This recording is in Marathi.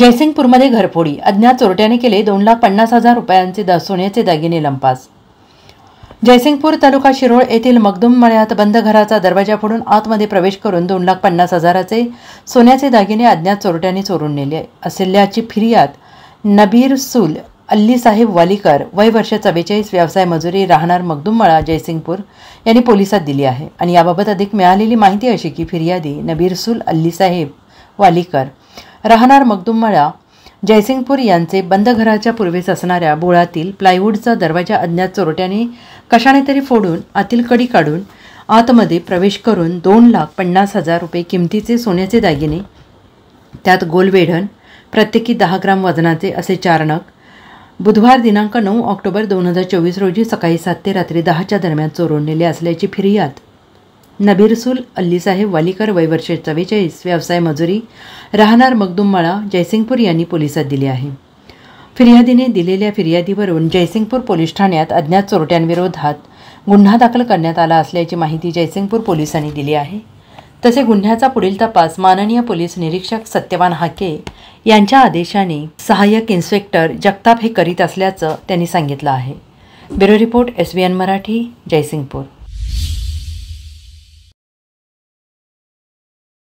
जयसिंगपूरमध्ये घरफोडी अज्ञात चोरट्याने केले दोन लाख पन्नास हजार रुपयांचे द सोन्याचे दागिने लंपास जयसिंगपूर तालुका शिरोळ येथील मगदुम मळ्यात बंद घराचा दरवाजा फोडून आतमध्ये प्रवेश करून दोन लाख पन्नास हजाराचे सोन्याचे दागिने अज्ञात चोरट्याने चोरून नेले असल्याची फिर्याद नबीर सुल अल्लीसाहेब वालीकर वय वर्ष चव्वेचाळीस व्यवसाय मजुरी राहणार मळा जयसिंगपूर यांनी पोलिसात दिली आहे आणि याबाबत अधिक मिळालेली माहिती अशी की फिर्यादी नबीरसुल अल्लीसाहेब वालीकर राहणार मगदुमळा जयसिंगपूर यांचे बंद घराच्या पूर्वेस असणाऱ्या बोळातील प्लायवूडचा दरवाजा अज्ञात चोरट्याने कशाने तरी फोडून आतील कडी काढून आतमध्ये प्रवेश करून दोन लाख पन्नास हजार रुपये किमतीचे सोन्याचे दागिने त्यात गोलवेढण प्रत्येकी दहा ग्राम वजनाचे असे चारणक बुधवार दिनांक नऊ ऑक्टोबर दोन हजार चोवीस रोजी सकाळी सात ते रात्री दहाच्या दरम्यान चोरून नेले असल्याची फिर्याद नबीरसूल अल्लीसाहेब वालिकर वयवर्षे चव्वेचाळीस व्यवसाय मजुरी राहणार मगदुममाळा जयसिंगपूर यांनी पोलिसात दिली आहे फिर्यादीने दिलेल्या फिर्यादीवरून जयसिंगपूर पोलीस ठाण्यात अज्ञात चोरट्यांविरोधात गुन्हा दाखल करण्यात आला असल्याची माहिती जयसिंगपूर पोलिसांनी दिली आहे तसे गुन्ह्याचा पुढील तपास माननीय पोलीस निरीक्षक सत्यवान हाके यांच्या आदेशाने सहाय्यक इन्स्पेक्टर जगताप हे करीत असल्याचं त्यांनी सांगितलं आहे bureau report S V N Marathi Jaysingpur